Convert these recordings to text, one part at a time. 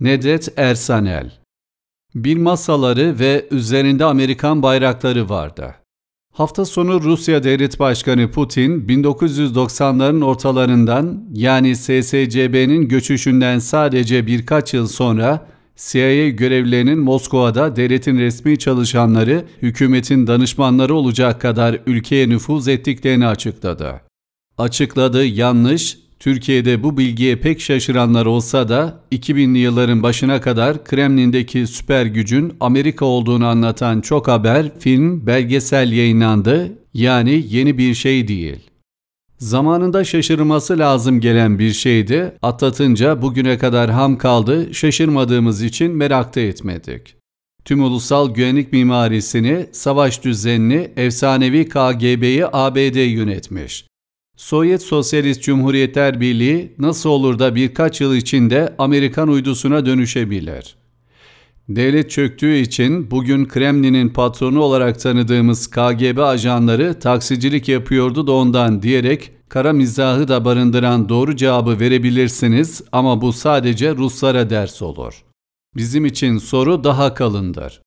Nedret Ersanel Bir masaları ve üzerinde Amerikan bayrakları vardı. Hafta sonu Rusya Devlet Başkanı Putin 1990'ların ortalarından yani SSCB'nin göçüşünden sadece birkaç yıl sonra CIA görevlilerinin Moskova'da devletin resmi çalışanları, hükümetin danışmanları olacak kadar ülkeye nüfuz ettiklerini açıkladı. Açıkladığı yanlış Türkiye'de bu bilgiye pek şaşıranlar olsa da 2000'li yılların başına kadar Kremlin'deki süper gücün Amerika olduğunu anlatan çok haber, film, belgesel yayınlandı. Yani yeni bir şey değil. Zamanında şaşırması lazım gelen bir şeydi. Atlatınca bugüne kadar ham kaldı. Şaşırmadığımız için merakta etmedik. Tüm ulusal güvenlik mimarisini, savaş düzenini, efsanevi KGB'yi ABD yönetmiş. Sovyet Sosyalist Cumhuriyetler Birliği nasıl olur da birkaç yıl içinde Amerikan uydusuna dönüşebilir? Devlet çöktüğü için bugün Kremlin'in patronu olarak tanıdığımız KGB ajanları taksicilik yapıyordu da ondan diyerek kara mizahı da barındıran doğru cevabı verebilirsiniz ama bu sadece Ruslara ders olur. Bizim için soru daha kalındır.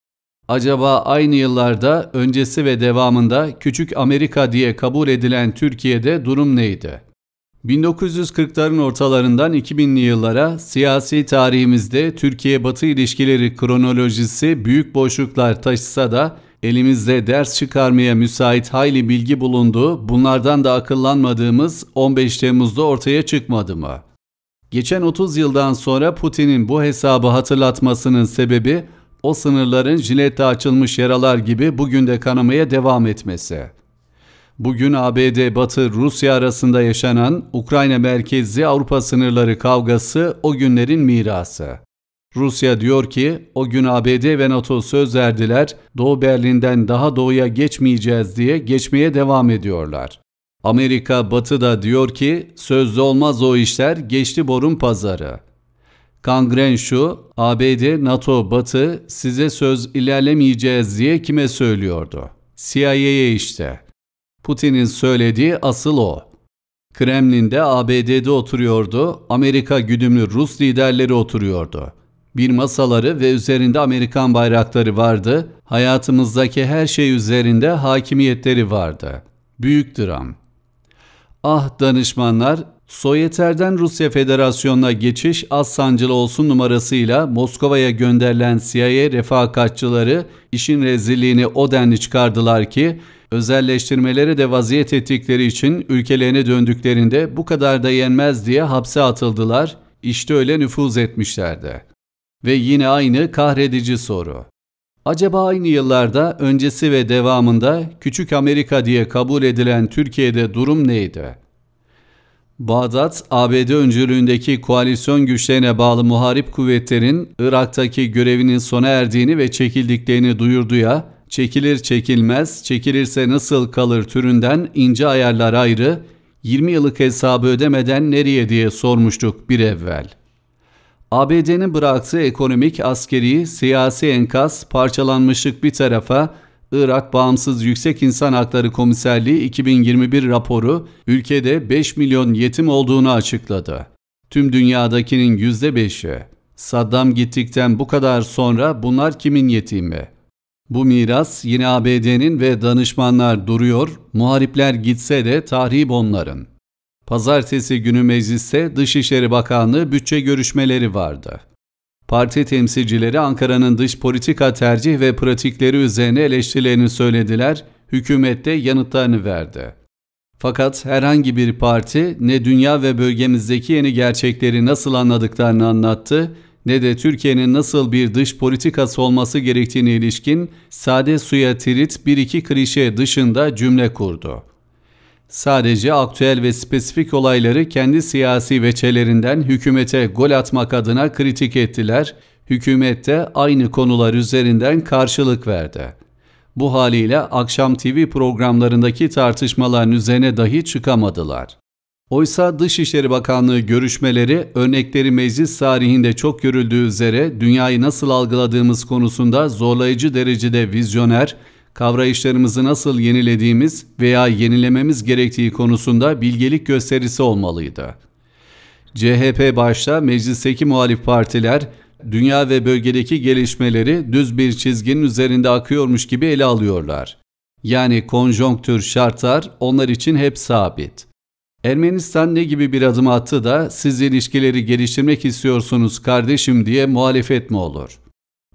Acaba aynı yıllarda öncesi ve devamında Küçük Amerika diye kabul edilen Türkiye'de durum neydi? 1940'ların ortalarından 2000'li yıllara siyasi tarihimizde Türkiye-Batı ilişkileri kronolojisi büyük boşluklar taşısa da elimizde ders çıkarmaya müsait hayli bilgi bulundu, bunlardan da akıllanmadığımız 15 Temmuz'da ortaya çıkmadı mı? Geçen 30 yıldan sonra Putin'in bu hesabı hatırlatmasının sebebi o sınırların jilette açılmış yaralar gibi bugün de kanamaya devam etmesi. Bugün ABD Batı Rusya arasında yaşanan Ukrayna merkezli Avrupa sınırları kavgası o günlerin mirası. Rusya diyor ki o gün ABD ve NATO söz verdiler Doğu Berlin'den daha doğuya geçmeyeceğiz diye geçmeye devam ediyorlar. Amerika Batı da diyor ki sözlü olmaz o işler geçti borun pazarı. Kangren şu, ABD, NATO, Batı size söz ilerlemeyeceğiz diye kime söylüyordu? CIA'ye işte. Putin'in söylediği asıl o. Kremlin'de ABD'de oturuyordu, Amerika güdümlü Rus liderleri oturuyordu. Bir masaları ve üzerinde Amerikan bayrakları vardı, hayatımızdaki her şey üzerinde hakimiyetleri vardı. Büyük dram. Ah danışmanlar, Soyeter'den Rusya Federasyonu'na geçiş az sancılı olsun numarasıyla Moskova'ya gönderilen CIA refakatçıları işin rezilliğini o denli çıkardılar ki özelleştirmeleri de vaziyet ettikleri için ülkelerine döndüklerinde bu kadar da yenmez diye hapse atıldılar, işte öyle nüfuz etmişlerdi. Ve yine aynı kahredici soru. Acaba aynı yıllarda öncesi ve devamında Küçük Amerika diye kabul edilen Türkiye'de durum neydi? Bağdat, ABD öncülüğündeki koalisyon güçlerine bağlı muharip kuvvetlerin Irak'taki görevinin sona erdiğini ve çekildiklerini duyurduya, çekilir çekilmez, çekilirse nasıl kalır türünden ince ayarlar ayrı, 20 yıllık hesabı ödemeden nereye diye sormuştuk bir evvel. ABD'nin bıraktığı ekonomik, askeri, siyasi enkaz parçalanmışlık bir tarafa, Irak Bağımsız Yüksek İnsan Hakları Komiserliği 2021 raporu ülkede 5 milyon yetim olduğunu açıkladı. Tüm dünyadakinin %5'i. Saddam gittikten bu kadar sonra bunlar kimin yetimi? Bu miras yine ABD'nin ve danışmanlar duruyor, muharipler gitse de tahrip onların. Pazartesi günü mecliste Dışişleri Bakanlığı bütçe görüşmeleri vardı. Parti temsilcileri Ankara'nın dış politika tercih ve pratikleri üzerine eleştirilerini söylediler, hükümette yanıtlarını verdi. Fakat herhangi bir parti ne dünya ve bölgemizdeki yeni gerçekleri nasıl anladıklarını anlattı ne de Türkiye'nin nasıl bir dış politikası olması gerektiğine ilişkin sade suya tirit bir iki klişe dışında cümle kurdu. Sadece aktüel ve spesifik olayları kendi siyasi veçelerinden hükümete gol atmak adına kritik ettiler, hükümet de aynı konular üzerinden karşılık verdi. Bu haliyle akşam TV programlarındaki tartışmaların üzerine dahi çıkamadılar. Oysa Dışişleri Bakanlığı görüşmeleri örnekleri meclis tarihinde çok görüldüğü üzere dünyayı nasıl algıladığımız konusunda zorlayıcı derecede vizyoner, kavrayışlarımızı nasıl yenilediğimiz veya yenilememiz gerektiği konusunda bilgelik gösterisi olmalıydı. CHP başta meclisteki muhalif partiler dünya ve bölgedeki gelişmeleri düz bir çizginin üzerinde akıyormuş gibi ele alıyorlar. Yani konjonktür şartlar onlar için hep sabit. Ermenistan ne gibi bir adım attı da siz ilişkileri geliştirmek istiyorsunuz kardeşim diye muhalefet mi olur?''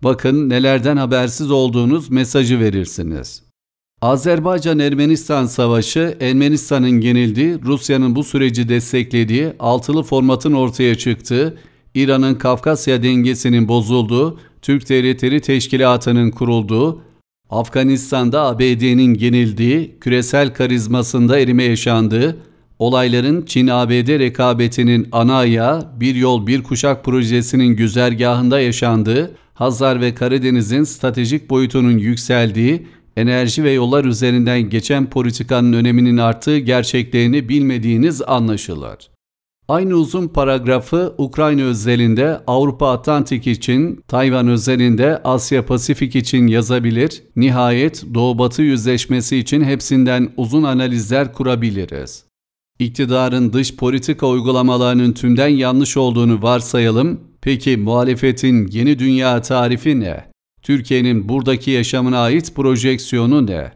bakın nelerden habersiz olduğunuz mesajı verirsiniz. Azerbaycan-Ermenistan savaşı Ermenistan'ın yenildiği, Rusya'nın bu süreci desteklediği, altılı formatın ortaya çıktığı, İran'ın Kafkasya dengesinin bozulduğu, Türk Devletleri Teşkilatı'nın kurulduğu, Afganistan'da ABD'nin yenildiği, küresel karizmasında erime yaşandığı, olayların Çin-ABD rekabetinin ana ayağı bir yol bir kuşak projesinin güzergahında yaşandığı, Hazar ve Karadeniz'in stratejik boyutunun yükseldiği, enerji ve yollar üzerinden geçen politikanın öneminin arttığı gerçeklerini bilmediğiniz anlaşılır. Aynı uzun paragrafı Ukrayna özelinde Avrupa Atlantik için, Tayvan özelinde Asya Pasifik için yazabilir, nihayet Doğu-Batı yüzleşmesi için hepsinden uzun analizler kurabiliriz. İktidarın dış politika uygulamalarının tümden yanlış olduğunu varsayalım Peki muhalefetin yeni dünya tarifi ne? Türkiye'nin buradaki yaşamına ait projeksiyonu ne?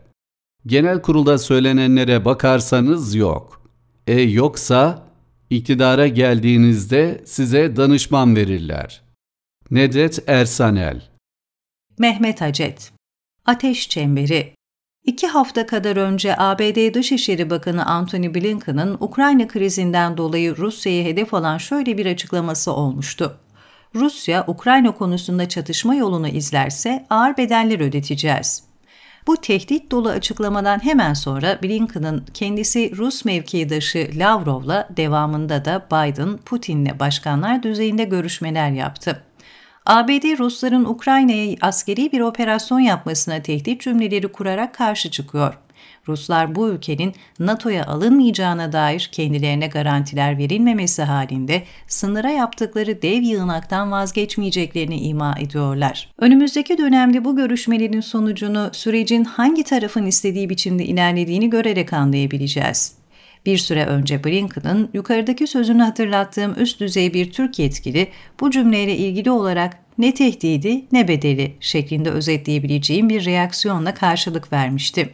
Genel kurulda söylenenlere bakarsanız yok. E yoksa iktidara geldiğinizde size danışman verirler. Nedet Ersanel Mehmet Hacet Ateş Çemberi İki hafta kadar önce ABD Dışişleri Bakanı Antony Blinken'ın Ukrayna krizinden dolayı Rusya'yı hedef alan şöyle bir açıklaması olmuştu. Rusya, Ukrayna konusunda çatışma yolunu izlerse ağır bedeller ödeteceğiz. Bu tehdit dolu açıklamadan hemen sonra Blinken'ın kendisi Rus mevkidaşı Lavrov'la devamında da Biden, Putin'le başkanlar düzeyinde görüşmeler yaptı. ABD Rusların Ukrayna'ya askeri bir operasyon yapmasına tehdit cümleleri kurarak karşı çıkıyor. Ruslar bu ülkenin NATO'ya alınmayacağına dair kendilerine garantiler verilmemesi halinde sınıra yaptıkları dev yığınaktan vazgeçmeyeceklerini ima ediyorlar. Önümüzdeki dönemde bu görüşmelerin sonucunu sürecin hangi tarafın istediği biçimde ilerlediğini görerek anlayabileceğiz. Bir süre önce Blinken'ın yukarıdaki sözünü hatırlattığım üst düzey bir Türk yetkili bu cümleyle ilgili olarak ne tehdidi ne bedeli şeklinde özetleyebileceğim bir reaksiyonla karşılık vermişti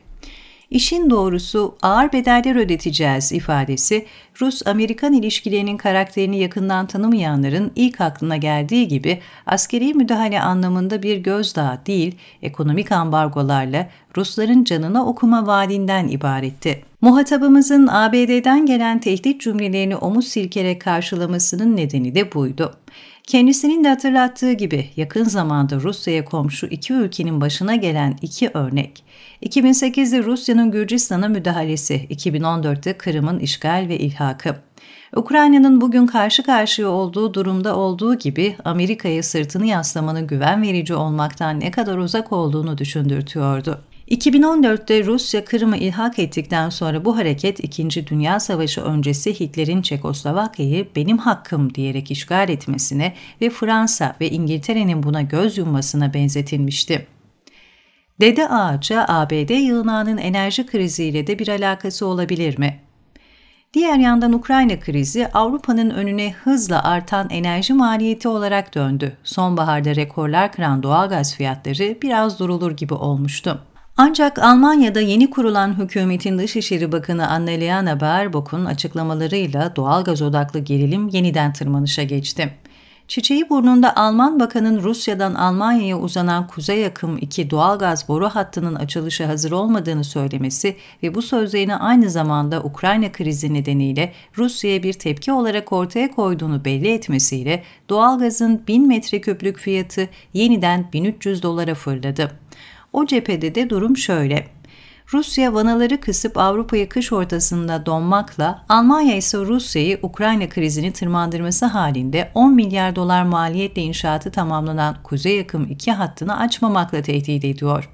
işin doğrusu ağır bedeller ödeteceğiz ifadesi Rus-Amerikan ilişkilerinin karakterini yakından tanımayanların ilk aklına geldiği gibi askeri müdahale anlamında bir gözdağı değil, ekonomik ambargolarla Rusların canına okuma vaadinden ibaretti. Muhatabımızın ABD'den gelen tehdit cümlelerini omuz silkerek karşılamasının nedeni de buydu. Kendisinin de hatırlattığı gibi yakın zamanda Rusya'ya komşu iki ülkenin başına gelen iki örnek, 2008'de Rusya'nın Gürcistan'a müdahalesi, 2014'te Kırım'ın işgal ve ilhakı. Ukrayna'nın bugün karşı karşıya olduğu durumda olduğu gibi Amerika'ya sırtını yaslamanın güven verici olmaktan ne kadar uzak olduğunu düşündürtüyordu. 2014'te Rusya Kırım'ı ilhak ettikten sonra bu hareket 2. Dünya Savaşı öncesi Hitler'in Çekoslovakya'yı benim hakkım diyerek işgal etmesine ve Fransa ve İngiltere'nin buna göz yummasına benzetilmişti. Dede ağaca ABD yığınağının enerji kriziyle de bir alakası olabilir mi? Diğer yandan Ukrayna krizi Avrupa'nın önüne hızla artan enerji maliyeti olarak döndü. Sonbaharda rekorlar kıran doğalgaz fiyatları biraz durulur gibi olmuştu. Ancak Almanya'da yeni kurulan hükümetin Dışişleri Bakanı Annalena Baerbock'un açıklamalarıyla doğalgaz odaklı gerilim yeniden tırmanışa geçti. Çiçeği burnunda Alman bakanın Rusya'dan Almanya'ya uzanan Kuzey Yakım 2 doğalgaz boru hattının açılışı hazır olmadığını söylemesi ve bu sözlerini aynı zamanda Ukrayna krizi nedeniyle Rusya'ya bir tepki olarak ortaya koyduğunu belli etmesiyle doğalgazın 1000 metreküplük fiyatı yeniden 1300 dolara fırladı. O cephede de durum şöyle. Rusya vanaları kısıp Avrupa'yı kış ortasında donmakla, Almanya ise Rusya'yı Ukrayna krizini tırmandırması halinde 10 milyar dolar maliyetle inşaatı tamamlanan Kuzey Akım 2 hattını açmamakla tehdit ediyor.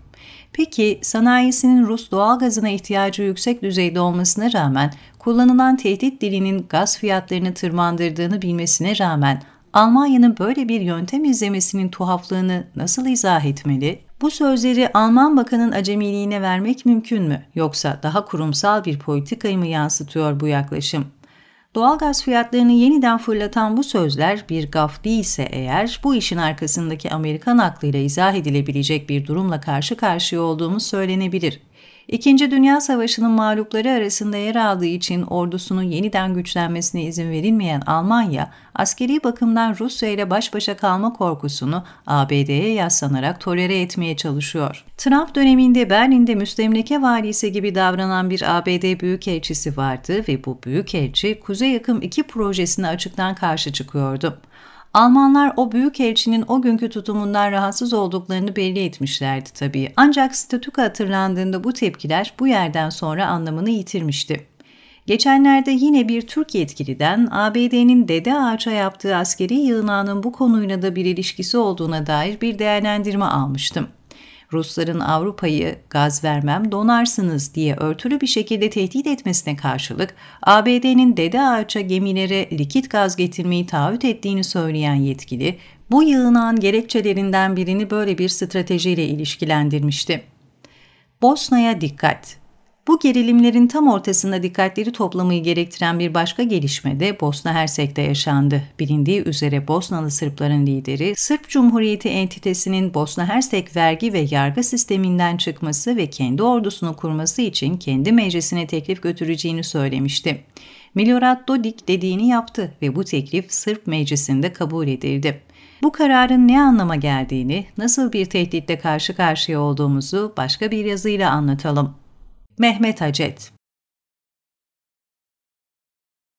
Peki sanayisinin Rus doğal gazına ihtiyacı yüksek düzeyde olmasına rağmen kullanılan tehdit dilinin gaz fiyatlarını tırmandırdığını bilmesine rağmen Almanya'nın böyle bir yöntem izlemesinin tuhaflığını nasıl izah etmeli? Bu sözleri Alman bakanın acemiliğine vermek mümkün mü? Yoksa daha kurumsal bir politikayı mı yansıtıyor bu yaklaşım? Doğalgaz fiyatlarını yeniden fırlatan bu sözler bir gaf değilse eğer, bu işin arkasındaki Amerikan aklıyla izah edilebilecek bir durumla karşı karşıya olduğumuz söylenebilir. İkinci Dünya Savaşı'nın mağlupları arasında yer aldığı için ordusunun yeniden güçlenmesine izin verilmeyen Almanya, askeri bakımdan Rusya ile baş başa kalma korkusunu ABD'ye yaslanarak tolere etmeye çalışıyor. Trump döneminde Berlin'de müstemleke valisi gibi davranan bir ABD büyükelçisi vardı ve bu büyükelçi Kuzey Akım 2 projesine açıktan karşı çıkıyordu. Almanlar o büyük elçinin o günkü tutumundan rahatsız olduklarını belli etmişlerdi tabii. Ancak statüka hatırlandığında bu tepkiler bu yerden sonra anlamını yitirmişti. Geçenlerde yine bir Türk yetkiliden ABD'nin Dede Ağaç'a yaptığı askeri yığınağının bu konuyla da bir ilişkisi olduğuna dair bir değerlendirme almıştım. Rusların Avrupa'yı gaz vermem donarsınız diye örtülü bir şekilde tehdit etmesine karşılık ABD'nin Dede Ağaç'a gemilere likit gaz getirmeyi taahhüt ettiğini söyleyen yetkili, bu yığınan gerekçelerinden birini böyle bir stratejiyle ilişkilendirmişti. Bosna'ya dikkat bu gerilimlerin tam ortasında dikkatleri toplamayı gerektiren bir başka gelişme de Bosna Hersek'te yaşandı. Bilindiği üzere Bosnalı Sırpların lideri, Sırp Cumhuriyeti entitesinin Bosna Hersek vergi ve yargı sisteminden çıkması ve kendi ordusunu kurması için kendi meclisine teklif götüreceğini söylemişti. Milorad Dodik dediğini yaptı ve bu teklif Sırp meclisinde kabul edildi. Bu kararın ne anlama geldiğini, nasıl bir tehditle karşı karşıya olduğumuzu başka bir yazıyla anlatalım. Mehmet Hacet